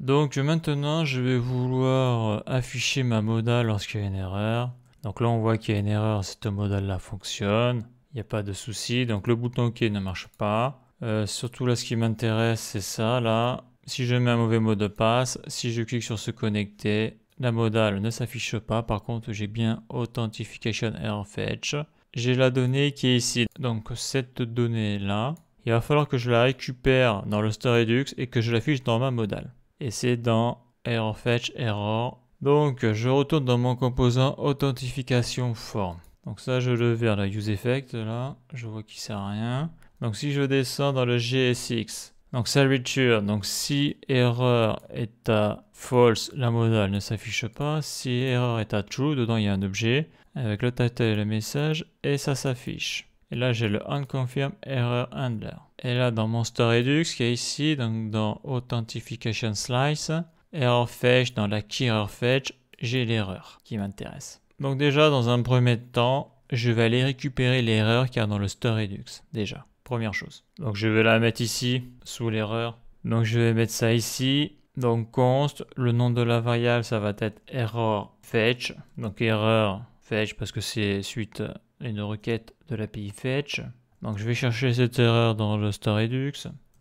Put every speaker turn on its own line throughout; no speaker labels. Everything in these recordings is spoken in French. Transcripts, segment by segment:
Donc maintenant, je vais vouloir afficher ma modal lorsqu'il y a une erreur. Donc là, on voit qu'il y a une erreur, cette modal là fonctionne. Il n'y a pas de souci. Donc le bouton OK ne marche pas. Euh, surtout là, ce qui m'intéresse, c'est ça, là. Si je mets un mauvais mot de passe, si je clique sur se connecter, la modal ne s'affiche pas. Par contre, j'ai bien Authentification Error Fetch. J'ai la donnée qui est ici. Donc cette donnée-là, il va falloir que je la récupère dans le Store Redux et que je l'affiche dans ma modal et c'est dans error fetch error. Donc je retourne dans mon composant authentification form. Donc ça je le vers la use effect là, je vois qu'il sert à rien. Donc si je descends dans le GSX, donc return, donc si Error est à false, la modal ne s'affiche pas. Si Error est à true, dedans il y a un objet avec le title et le message et ça s'affiche. Et là j'ai le unconfirm error handler. Et là, dans mon store Redux, qui est ici, donc dans Authentification Slice, Error Fetch, dans la Key Fetch, j'ai l'erreur qui m'intéresse. Donc déjà, dans un premier temps, je vais aller récupérer l'erreur qu'il y a dans le Store Redux, déjà. Première chose. Donc je vais la mettre ici, sous l'erreur. Donc je vais mettre ça ici. Donc const, le nom de la variable, ça va être error fetch. Donc erreur fetch parce que c'est suite à une requête de l'API fetch. Donc je vais chercher cette erreur dans le star redux.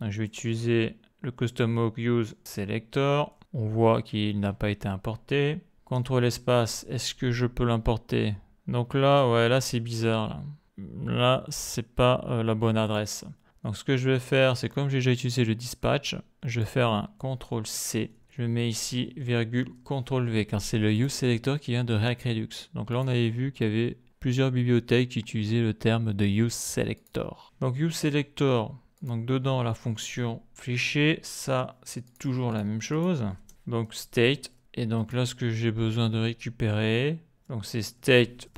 je vais utiliser le custom mock use selector. On voit qu'il n'a pas été importé. Contrôle espace, est-ce que je peux l'importer Donc là, ouais, là c'est bizarre. Là, c'est pas euh, la bonne adresse. Donc ce que je vais faire, c'est comme j'ai déjà utilisé le dispatch, je vais faire un CTRL C. Je mets ici virgule CTRL V car c'est le use selector qui vient de React Redux. Donc là on avait vu qu'il y avait plusieurs bibliothèques utilisaient le terme de useSelector. Donc useSelector, donc dedans la fonction fléchée, ça c'est toujours la même chose. Donc state, et donc là ce que j'ai besoin de récupérer, donc c'est state.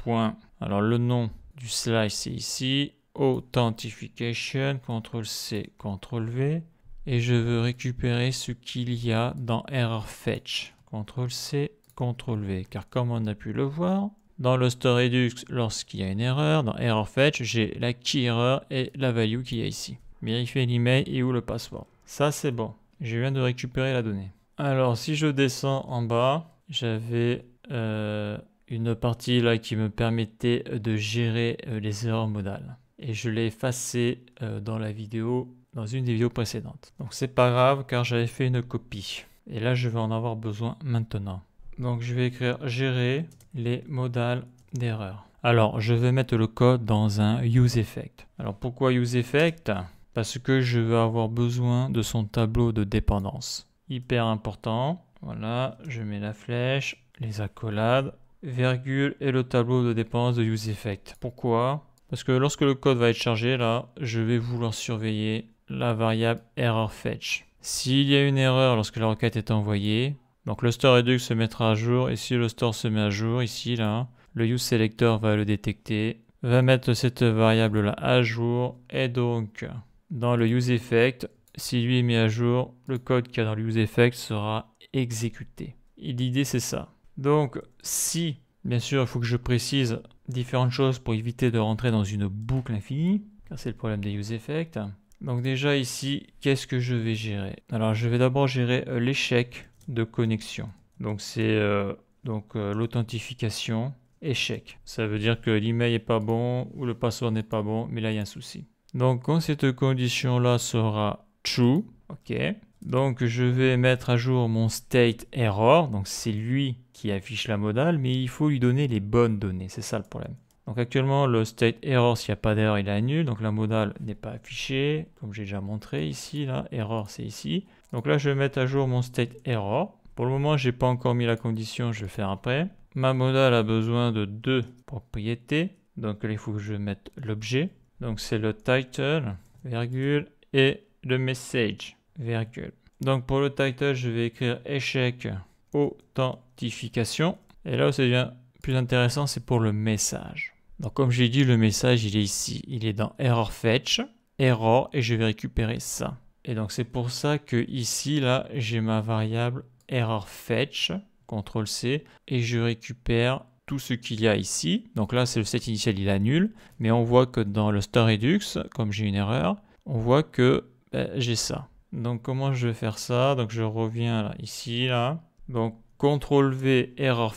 Alors le nom du slice c'est ici, authentification, CTRL C, CTRL V, et je veux récupérer ce qu'il y a dans error fetch. CTRL C, CTRL V, car comme on a pu le voir, dans le store Redux, lorsqu'il y a une erreur, dans Error Fetch, j'ai la key error et la value qui y a ici. Vérifier l'email et ou le password. Ça, c'est bon. Je viens de récupérer la donnée. Alors, si je descends en bas, j'avais euh, une partie là qui me permettait de gérer euh, les erreurs modales. Et je l'ai effacée euh, dans la vidéo, dans une des vidéos précédentes. Donc, c'est pas grave car j'avais fait une copie. Et là, je vais en avoir besoin maintenant. Donc je vais écrire gérer les modales d'erreur. Alors je vais mettre le code dans un useEffect. Alors pourquoi useEffect Parce que je vais avoir besoin de son tableau de dépendance. Hyper important. Voilà, je mets la flèche, les accolades, virgule et le tableau de dépendance de useEffect. Pourquoi Parce que lorsque le code va être chargé là, je vais vouloir surveiller la variable error fetch. S'il y a une erreur lorsque la requête est envoyée, donc le store edux se mettra à jour et si le store se met à jour ici là, le useSelector va le détecter, va mettre cette variable là à jour et donc dans le use effect, si lui est mis à jour, le code qu'il y a dans le useEffect sera exécuté. Et L'idée c'est ça. Donc si, bien sûr, il faut que je précise différentes choses pour éviter de rentrer dans une boucle infinie, car c'est le problème des useEffects. Donc déjà ici, qu'est-ce que je vais gérer Alors je vais d'abord gérer euh, l'échec de connexion. Donc c'est euh, donc euh, l'authentification échec. Ça veut dire que l'email n'est pas bon ou le password n'est pas bon, mais là il y a un souci. Donc quand cette condition là sera true, ok. Donc je vais mettre à jour mon state error, donc c'est lui qui affiche la modale, mais il faut lui donner les bonnes données, c'est ça le problème. Donc actuellement le state error, s'il n'y a pas d'erreur, il est nul, donc la modale n'est pas affichée, comme j'ai déjà montré ici, là, error c'est ici. Donc là, je vais mettre à jour mon state error. Pour le moment, j'ai pas encore mis la condition, je vais faire après. Ma modal a besoin de deux propriétés. Donc il faut que je mette l'objet. Donc c'est le title, virgule, et le message, virgule. Donc pour le title, je vais écrire échec authentification. Et là où ça devient plus intéressant, c'est pour le message. Donc comme j'ai dit, le message, il est ici. Il est dans error fetch, error, et je vais récupérer ça. Et donc c'est pour ça que ici, là, j'ai ma variable ErrorFetch, fetch, CTRL C, et je récupère tout ce qu'il y a ici. Donc là, c'est le set initial, il annule. Mais on voit que dans le store redux, comme j'ai une erreur, on voit que ben, j'ai ça. Donc comment je vais faire ça Donc je reviens ici, là. Donc CTRL V, error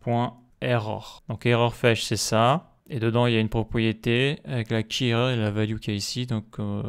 point error. Donc ErrorFetch, c'est ça. Et dedans, il y a une propriété avec la key et la value qu'il y a ici. Donc euh,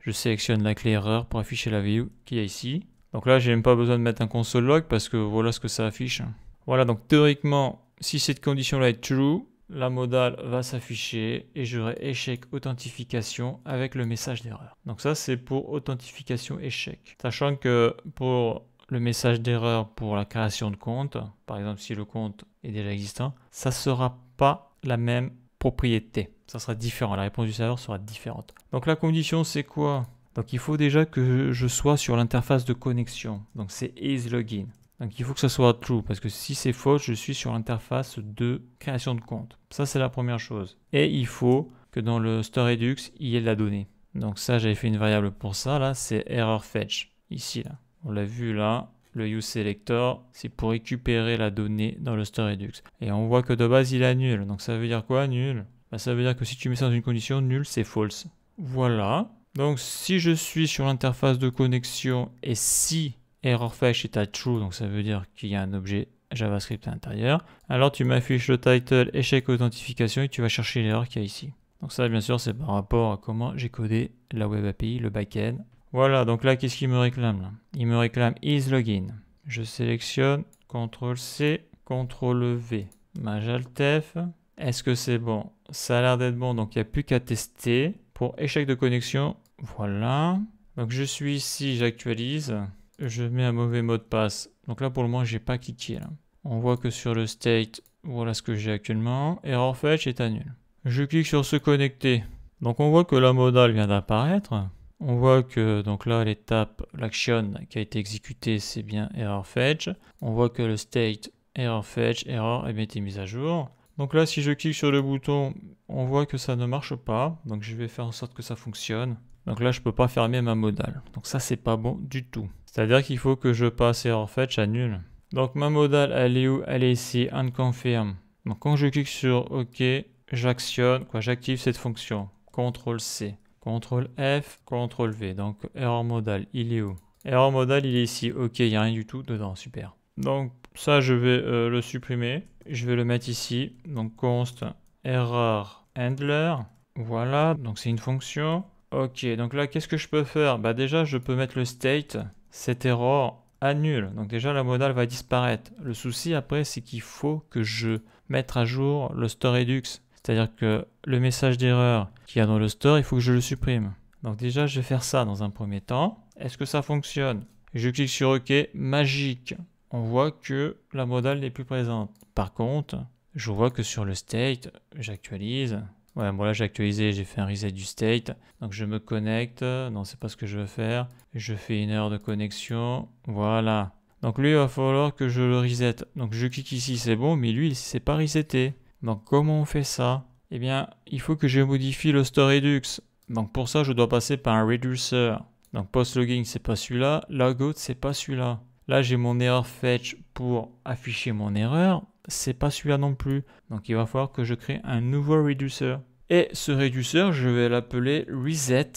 je sélectionne la clé erreur pour afficher la vue qu'il y a ici. Donc là, j'ai même pas besoin de mettre un console log parce que voilà ce que ça affiche. Voilà, donc théoriquement, si cette condition-là est true, la modale va s'afficher et j'aurai échec authentification avec le message d'erreur. Donc ça, c'est pour authentification échec. Sachant que pour le message d'erreur pour la création de compte, par exemple si le compte est déjà existant, ça ne sera pas la même propriété. Ça sera différent, la réponse du serveur sera différente. Donc la condition c'est quoi Donc il faut déjà que je sois sur l'interface de connexion. Donc c'est isLogin. Donc il faut que ça soit true parce que si c'est faux, je suis sur l'interface de création de compte. Ça c'est la première chose. Et il faut que dans le store redux il y ait la donnée. Donc ça j'avais fait une variable pour ça là, c'est error fetch ici là. On l'a vu là, le useSelector, c'est pour récupérer la donnée dans le Redux. Et on voit que de base, il a nul. Donc ça veut dire quoi, nul bah, Ça veut dire que si tu mets ça dans une condition nul c'est false. Voilà. Donc si je suis sur l'interface de connexion et si error est à true, donc ça veut dire qu'il y a un objet JavaScript à l'intérieur, alors tu m'affiches le title échec authentification et tu vas chercher l'erreur qu'il y a ici. Donc ça, bien sûr, c'est par rapport à comment j'ai codé la Web API, le backend, voilà, donc là, qu'est-ce qu'il me réclame Il me réclame isLogin. Je sélectionne CTRL-C, CTRL-V. Majaltef. Est-ce que c'est bon Ça a l'air d'être bon, donc il n'y a plus qu'à tester. Pour échec de connexion, voilà. Donc je suis ici, j'actualise. Je mets un mauvais mot de passe. Donc là, pour le moment, j'ai pas cliqué. On voit que sur le state, voilà ce que j'ai actuellement. Error fetch est annulé. Je clique sur se connecter. Donc on voit que la modal vient d'apparaître. On voit que donc là l'étape, l'action qui a été exécutée, c'est bien error fetch. On voit que le state error fetch, error a été mis à jour. Donc là, si je clique sur le bouton, on voit que ça ne marche pas. Donc je vais faire en sorte que ça fonctionne. Donc là, je peux pas fermer ma modal. Donc ça, c'est pas bon du tout. C'est-à-dire qu'il faut que je passe error fetch à nul. Donc ma modal, elle est où Elle est ici, unconfirm. Donc quand je clique sur OK, j'actionne, quoi, j'active cette fonction. CTRL C. CTRL F, CTRL V. Donc erreur modal, il est où Erreur modal, il est ici. Ok, il n'y a rien du tout dedans, super. Donc ça, je vais euh, le supprimer. Je vais le mettre ici. Donc const error handler. Voilà, donc c'est une fonction. Ok, donc là, qu'est-ce que je peux faire Bah déjà, je peux mettre le state, cette erreur annule. Donc déjà, la modal va disparaître. Le souci après, c'est qu'il faut que je mette à jour le store redux c'est-à-dire que le message d'erreur qu'il y a dans le store, il faut que je le supprime. Donc déjà, je vais faire ça dans un premier temps. Est-ce que ça fonctionne Je clique sur OK, magique. On voit que la modale n'est plus présente. Par contre, je vois que sur le state, j'actualise. Ouais, bon là j'ai actualisé, j'ai fait un reset du state. Donc je me connecte. Non, c'est pas ce que je veux faire. Je fais une heure de connexion. Voilà. Donc lui, il va falloir que je le reset. Donc je clique ici, c'est bon, mais lui, il ne s'est pas reseté. Donc comment on fait ça Eh bien, il faut que je modifie le store redux. Donc pour ça, je dois passer par un reducer. Donc post-logging, c'est pas celui-là. Logout, c'est pas celui-là. Là, j'ai mon error fetch pour afficher mon erreur. C'est pas celui-là non plus. Donc il va falloir que je crée un nouveau reducer. Et ce Reducer, je vais l'appeler reset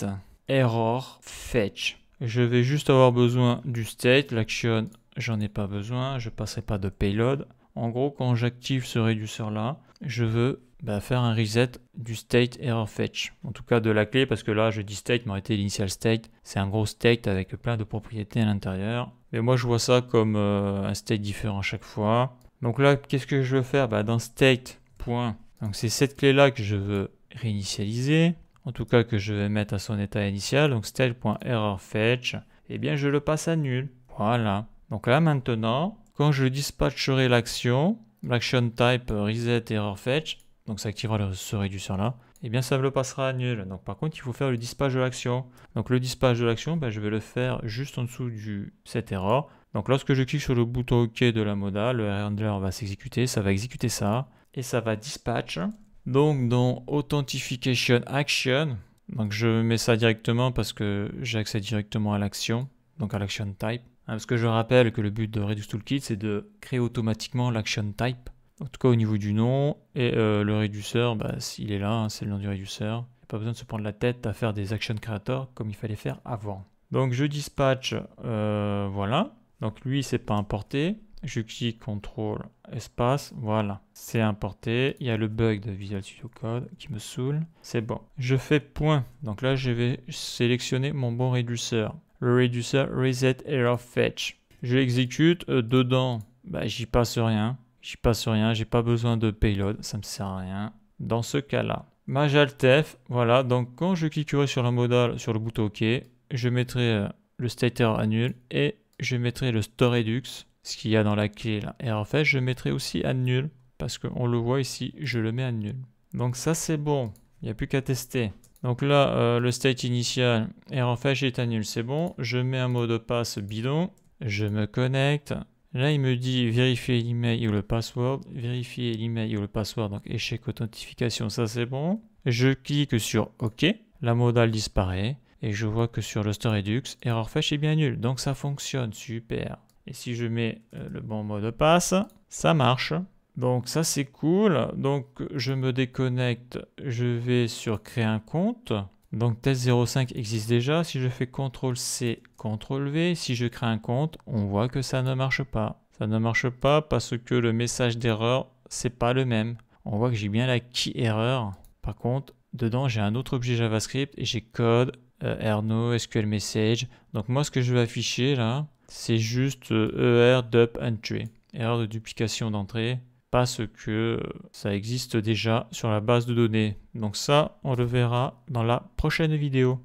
error fetch. Je vais juste avoir besoin du state, l'action, j'en ai pas besoin, je passerai pas de payload. En gros, quand j'active ce réducteur là, je veux bah, faire un reset du state error fetch. En tout cas de la clé, parce que là je dis state, mais été l'initial state, c'est un gros state avec plein de propriétés à l'intérieur. Mais moi je vois ça comme euh, un state différent à chaque fois. Donc là, qu'est-ce que je veux faire bah, Dans state, point. Donc c'est cette clé là que je veux réinitialiser. En tout cas que je vais mettre à son état initial. Donc state.errorFetch. Et eh bien je le passe à nul. Voilà. Donc là maintenant, quand je dispatcherai l'action, l'action type euh, reset error fetch, donc ça activera ce réduceur là, et eh bien ça me le passera à nul. Donc par contre, il faut faire le dispatch de l'action. Donc le dispatch de l'action, ben, je vais le faire juste en dessous du cette erreur. Donc lorsque je clique sur le bouton OK de la moda, le handler va s'exécuter, ça va exécuter ça, et ça va dispatch. Donc dans Authentification Action, donc je mets ça directement parce que j'ai directement à l'action, donc à l'action type. Hein, parce que je rappelle que le but de Reduce Toolkit, c'est de créer automatiquement l'action type, en tout cas au niveau du nom, et euh, le réduceur, bah, il est là, hein, c'est le nom du réduceur. Pas besoin de se prendre la tête à faire des action creators comme il fallait faire avant. Donc je dispatch, euh, voilà. Donc lui, c'est pas importé. Je clique CTRL espace, voilà. C'est importé. Il y a le bug de Visual Studio Code qui me saoule. C'est bon. Je fais point. Donc là, je vais sélectionner mon bon réduceur le reducer reset error fetch. Je l'exécute, euh, dedans, bah, j'y passe rien, j'y passe rien, j'ai pas besoin de payload, ça me sert à rien. Dans ce cas-là, majaltf, voilà, donc quand je cliquerai sur la modal, sur le bouton OK, je mettrai euh, le Stater à nul et je mettrai le store redux, ce qu'il y a dans la clé là. Et en fait, je mettrai aussi à nul parce qu'on le voit ici, je le mets à nul. Donc ça c'est bon, il n'y a plus qu'à tester. Donc là, euh, le state initial est en est annulé, c'est bon. Je mets un mot de passe bidon, je me connecte. Là, il me dit vérifier l'email ou le password, vérifier l'email ou le password, donc échec authentification, ça c'est bon. Je clique sur OK, la modal disparaît et je vois que sur le store Redux, erreur fetch est bien nul. donc ça fonctionne, super. Et si je mets euh, le bon mot de passe, ça marche. Donc ça c'est cool. Donc je me déconnecte, je vais sur créer un compte. Donc test 05 existe déjà. Si je fais CTRL C, CTRL V, si je crée un compte, on voit que ça ne marche pas. Ça ne marche pas parce que le message d'erreur, c'est pas le même. On voit que j'ai bien la key error. Par contre, dedans, j'ai un autre objet JavaScript et j'ai code, euh, Erno, SQL message. Donc moi, ce que je vais afficher là, c'est juste ER dup entry, erreur de duplication d'entrée parce que euh, ça existe déjà sur la base de données. Donc ça, on le verra dans la prochaine vidéo.